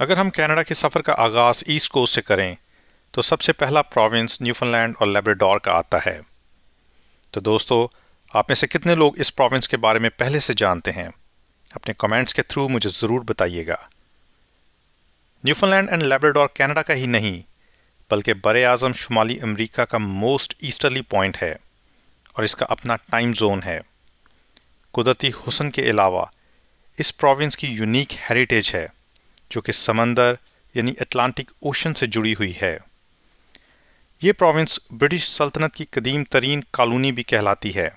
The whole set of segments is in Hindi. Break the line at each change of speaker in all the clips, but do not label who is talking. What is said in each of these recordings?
अगर हम कनाडा के सफ़र का आगाज़ ईस्ट कोस्ट से करें तो सबसे पहला प्रोविंस न्यूफनलैंड और लेब्रेडोर का आता है तो दोस्तों आप में से कितने लोग इस प्रोविंस के बारे में पहले से जानते हैं अपने कमेंट्स के थ्रू मुझे ज़रूर बताइएगा न्यूफनलैंड एंड लेब्रेडोर कनाडा का ही नहीं बल्कि बर अज़म शुमाली अमरीका का मोस्ट ईस्टर्ली पॉइंट है और इसका अपना टाइम जोन है कुदरती हुसन के अलावा इस प्रोविंस की यूनिक हेरिटेज है जो कि समंदर यानी अटलांटिक ओशन से जुड़ी हुई है ये प्रोविंस ब्रिटिश सल्तनत की कदीम तरीन कॉलोनी भी कहलाती है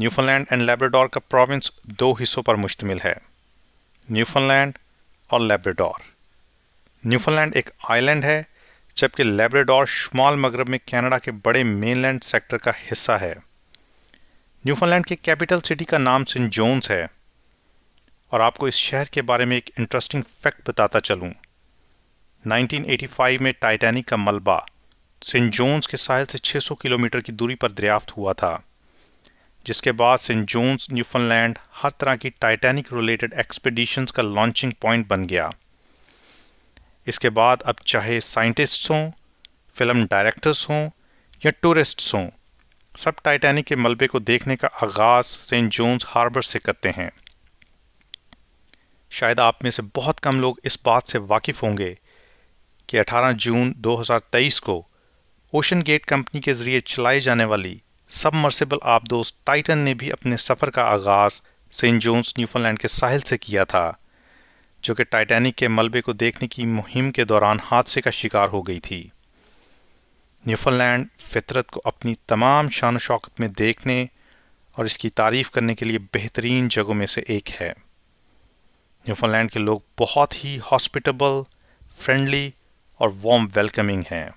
न्यूफनलैंड एंड लेब्राडोर का प्रोविंस दो हिस्सों पर मुश्तमिल है न्यूफनलैंड और लेब्राडोर न्यूफनलैंड एक आइलैंड है जबकि लेब्राडोर शुमाल मगरब में कनाडा के बड़े मेनलैंड सेक्टर का हिस्सा है न्यूफनलैंड के कैपिटल सिटी का नाम सेंट जोन्स है और आपको इस शहर के बारे में एक इंटरेस्टिंग फैक्ट बताता चलूँ 1985 में टाइटैनिक का मलबा सेंट जोन्स के साहिल से 600 किलोमीटर की दूरी पर दरियाफ्त हुआ था जिसके बाद सेंट जोन्स न्यूफनलैंड हर तरह की टाइटैनिक रिलेटेड एक्सपेडिशंस का लॉन्चिंग पॉइंट बन गया इसके बाद अब चाहे साइंटिस्ट्स हों फिल्म डायरेक्टर्स हों या टूरिस्ट्स हों सब टाइटैनिक के मलबे को देखने का आगाज़ सेंट जोन्स हार्बर से करते हैं शायद आप में से बहुत कम लोग इस बात से वाकिफ़ होंगे कि 18 जून 2023 को ओशन गेट कंपनी के ज़रिए चलाई जाने वाली सबमर्सिबल दोस्त टाइटन ने भी अपने सफ़र का आगाज़ सेंट जोन्स न्यूफलैंड के साहिल से किया था जो कि टाइटैनिक के मलबे को देखने की मुहिम के दौरान हादसे का शिकार हो गई थी न्यूफलैंड फितरत को अपनी तमाम शान शौकत में देखने और इसकी तारीफ़ करने के लिए बेहतरीन जगहों में से एक है न्यूफालैंड के लोग बहुत ही हॉस्पिटेबल फ्रेंडली और वार्म वेलकमिंग हैं